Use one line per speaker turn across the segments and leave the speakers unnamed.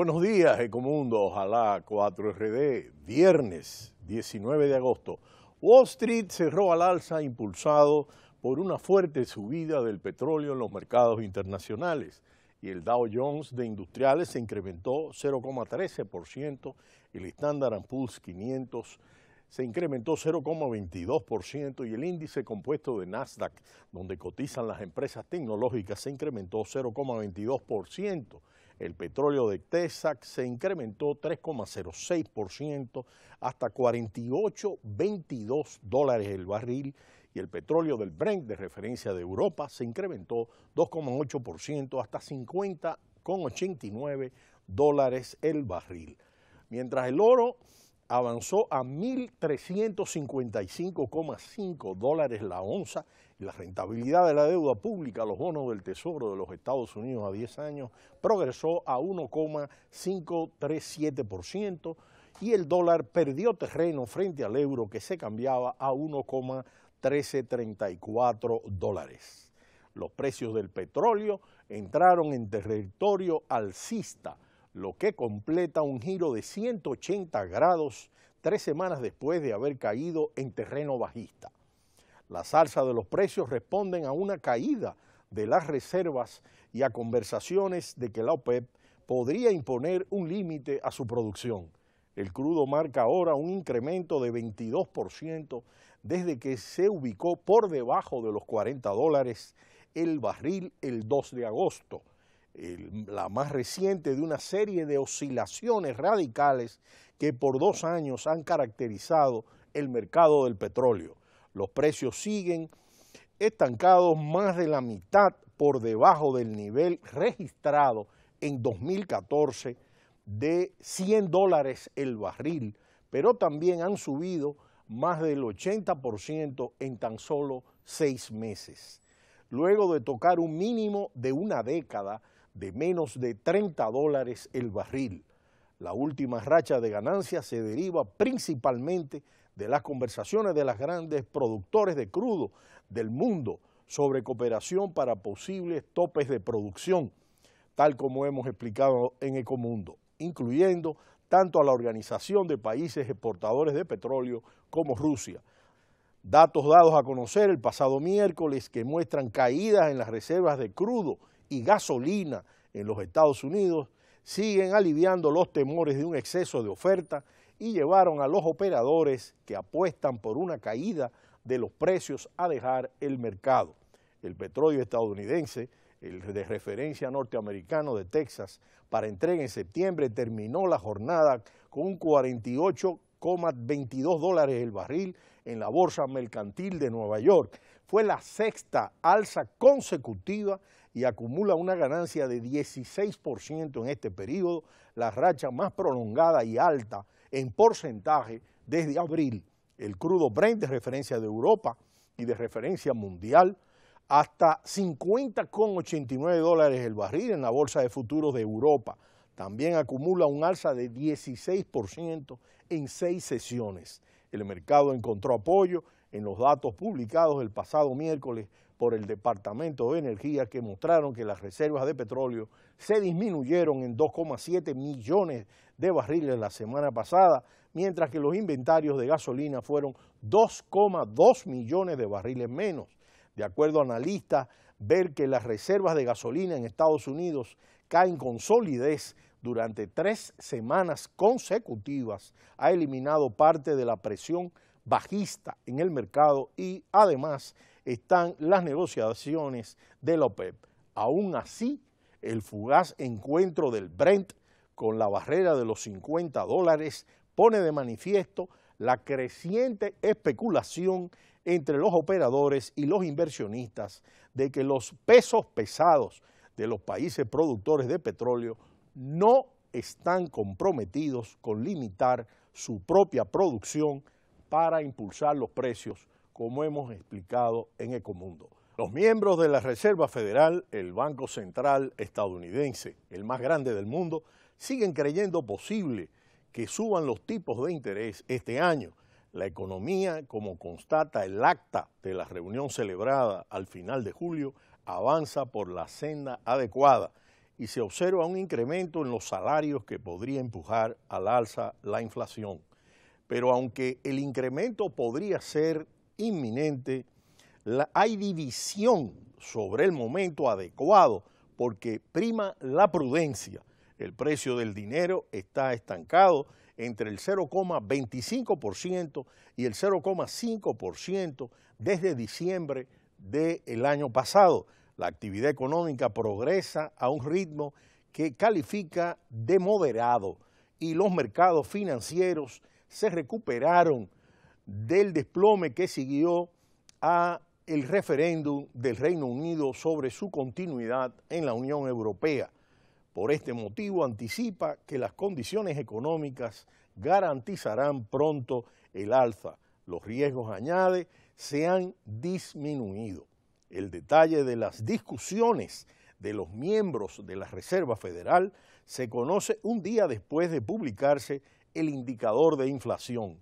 Buenos días, Ecomundo, ojalá 4RD, viernes 19 de agosto. Wall Street cerró al alza impulsado por una fuerte subida del petróleo en los mercados internacionales y el Dow Jones de industriales se incrementó 0,13%, el Standard Poor's 500 se incrementó 0,22% y el índice compuesto de Nasdaq, donde cotizan las empresas tecnológicas, se incrementó 0,22%. El petróleo de Texac se incrementó 3,06% hasta 48,22 dólares el barril y el petróleo del Brent de referencia de Europa se incrementó 2,8% hasta 50,89 dólares el barril. Mientras el oro avanzó a 1.355,5 dólares la onza y la rentabilidad de la deuda pública, los bonos del Tesoro de los Estados Unidos a 10 años, progresó a 1,537% y el dólar perdió terreno frente al euro que se cambiaba a 1,1334 dólares. Los precios del petróleo entraron en territorio alcista lo que completa un giro de 180 grados tres semanas después de haber caído en terreno bajista. La salsa de los precios responden a una caída de las reservas y a conversaciones de que la OPEP e podría imponer un límite a su producción. El crudo marca ahora un incremento de 22% desde que se ubicó por debajo de los 40 dólares el barril el 2 de agosto, la más reciente de una serie de oscilaciones radicales que por dos años han caracterizado el mercado del petróleo. Los precios siguen estancados más de la mitad por debajo del nivel registrado en 2014 de 100 dólares el barril, pero también han subido más del 80% en tan solo seis meses. Luego de tocar un mínimo de una década, de menos de 30 dólares el barril. La última racha de ganancias se deriva principalmente de las conversaciones de las grandes productores de crudo del mundo sobre cooperación para posibles topes de producción, tal como hemos explicado en Ecomundo, incluyendo tanto a la Organización de Países Exportadores de Petróleo como Rusia. Datos dados a conocer el pasado miércoles que muestran caídas en las reservas de crudo y gasolina en los Estados Unidos siguen aliviando los temores de un exceso de oferta y llevaron a los operadores que apuestan por una caída de los precios a dejar el mercado. El petróleo estadounidense, el de referencia norteamericano de Texas, para entrega en septiembre terminó la jornada con un 48,22 dólares el barril en la Bolsa Mercantil de Nueva York. Fue la sexta alza consecutiva y acumula una ganancia de 16% en este periodo, la racha más prolongada y alta en porcentaje desde abril. El crudo Brent de referencia de Europa y de referencia mundial hasta 50,89 dólares el barril en la Bolsa de Futuros de Europa. También acumula un alza de 16% en seis sesiones. El mercado encontró apoyo en los datos publicados el pasado miércoles por el Departamento de Energía que mostraron que las reservas de petróleo se disminuyeron en 2,7 millones de barriles la semana pasada, mientras que los inventarios de gasolina fueron 2,2 millones de barriles menos. De acuerdo a analistas, ver que las reservas de gasolina en Estados Unidos caen con solidez durante tres semanas consecutivas ha eliminado parte de la presión bajista en el mercado y además están las negociaciones de la OPEP. Aún así, el fugaz encuentro del Brent con la barrera de los 50 dólares pone de manifiesto la creciente especulación entre los operadores y los inversionistas de que los pesos pesados de los países productores de petróleo no están comprometidos con limitar su propia producción para impulsar los precios como hemos explicado en Ecomundo. Los miembros de la Reserva Federal, el Banco Central estadounidense, el más grande del mundo, siguen creyendo posible que suban los tipos de interés este año. La economía, como constata el acta de la reunión celebrada al final de julio, avanza por la senda adecuada y se observa un incremento en los salarios que podría empujar al alza la inflación. Pero aunque el incremento podría ser inminente, hay división sobre el momento adecuado porque prima la prudencia. El precio del dinero está estancado entre el 0,25% y el 0,5% desde diciembre del año pasado. La actividad económica progresa a un ritmo que califica de moderado y los mercados financieros se recuperaron del desplome que siguió a el referéndum del Reino Unido sobre su continuidad en la Unión Europea. Por este motivo anticipa que las condiciones económicas garantizarán pronto el alza. Los riesgos, añade, se han disminuido. El detalle de las discusiones de los miembros de la Reserva Federal se conoce un día después de publicarse el indicador de inflación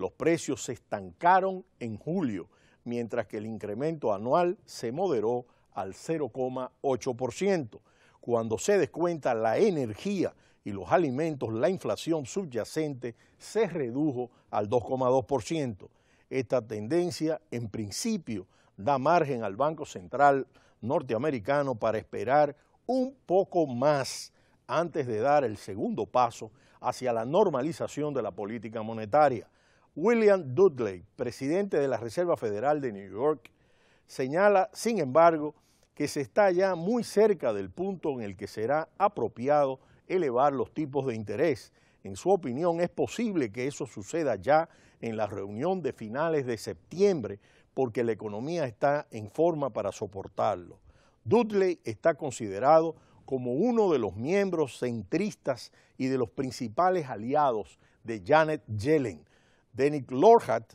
los precios se estancaron en julio, mientras que el incremento anual se moderó al 0,8%. Cuando se descuenta la energía y los alimentos, la inflación subyacente se redujo al 2,2%. Esta tendencia, en principio, da margen al Banco Central norteamericano para esperar un poco más antes de dar el segundo paso hacia la normalización de la política monetaria. William Dudley, presidente de la Reserva Federal de New York, señala, sin embargo, que se está ya muy cerca del punto en el que será apropiado elevar los tipos de interés. En su opinión, es posible que eso suceda ya en la reunión de finales de septiembre, porque la economía está en forma para soportarlo. Dudley está considerado como uno de los miembros centristas y de los principales aliados de Janet Yellen, Denick Lorhat,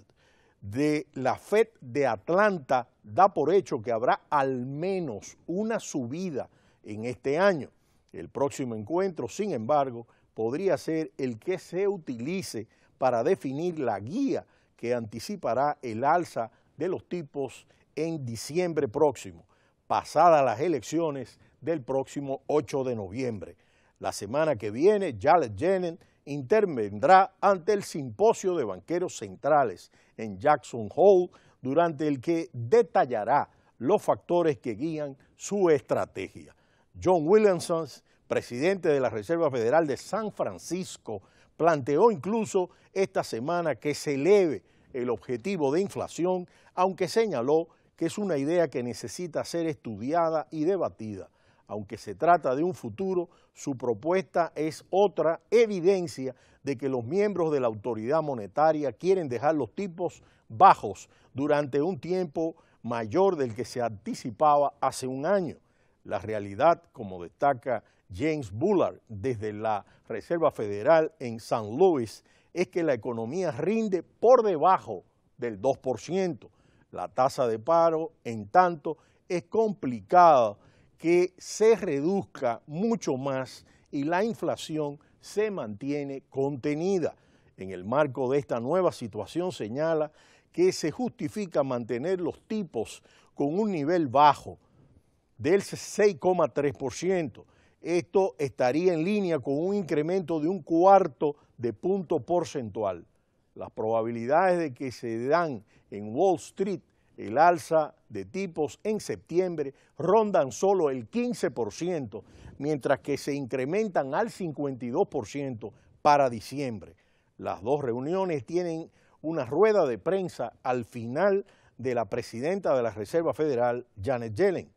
de la FED de Atlanta, da por hecho que habrá al menos una subida en este año. El próximo encuentro, sin embargo, podría ser el que se utilice para definir la guía que anticipará el alza de los tipos en diciembre próximo, pasadas las elecciones del próximo 8 de noviembre. La semana que viene, les Jennings intervendrá ante el simposio de banqueros centrales en Jackson Hole, durante el que detallará los factores que guían su estrategia. John Williamson, presidente de la Reserva Federal de San Francisco, planteó incluso esta semana que se eleve el objetivo de inflación, aunque señaló que es una idea que necesita ser estudiada y debatida aunque se trata de un futuro, su propuesta es otra evidencia de que los miembros de la autoridad monetaria quieren dejar los tipos bajos durante un tiempo mayor del que se anticipaba hace un año. La realidad, como destaca James Bullard desde la Reserva Federal en San Luis, es que la economía rinde por debajo del 2%. La tasa de paro, en tanto, es complicada que se reduzca mucho más y la inflación se mantiene contenida. En el marco de esta nueva situación señala que se justifica mantener los tipos con un nivel bajo del 6,3%. Esto estaría en línea con un incremento de un cuarto de punto porcentual. Las probabilidades de que se dan en Wall Street el alza de tipos en septiembre rondan solo el 15%, mientras que se incrementan al 52% para diciembre. Las dos reuniones tienen una rueda de prensa al final de la presidenta de la Reserva Federal, Janet Yellen.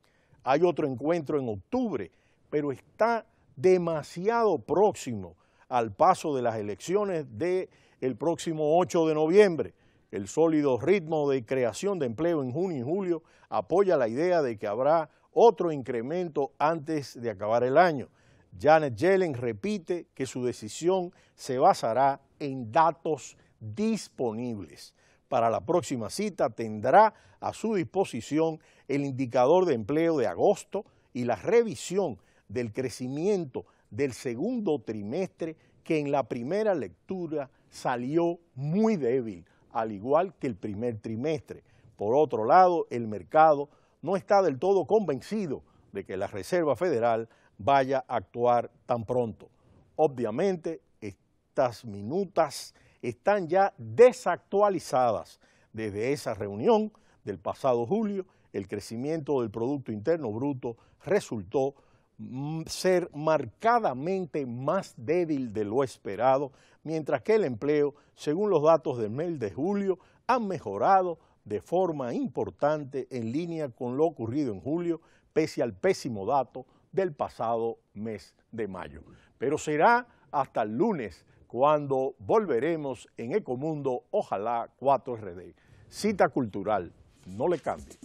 Hay otro encuentro en octubre, pero está demasiado próximo al paso de las elecciones del próximo 8 de noviembre. El sólido ritmo de creación de empleo en junio y julio apoya la idea de que habrá otro incremento antes de acabar el año. Janet Yellen repite que su decisión se basará en datos disponibles. Para la próxima cita tendrá a su disposición el indicador de empleo de agosto y la revisión del crecimiento del segundo trimestre que en la primera lectura salió muy débil, al igual que el primer trimestre. Por otro lado, el mercado no está del todo convencido de que la Reserva Federal vaya a actuar tan pronto. Obviamente, estas minutas están ya desactualizadas desde esa reunión del pasado julio. El crecimiento del Producto Interno Bruto resultó mm, ser marcadamente más débil de lo esperado, mientras que el empleo, según los datos del mes de julio, ha mejorado de forma importante en línea con lo ocurrido en julio, pese al pésimo dato del pasado mes de mayo. Pero será hasta el lunes cuando volveremos en Ecomundo, ojalá 4RD. Cita cultural, no le cambie.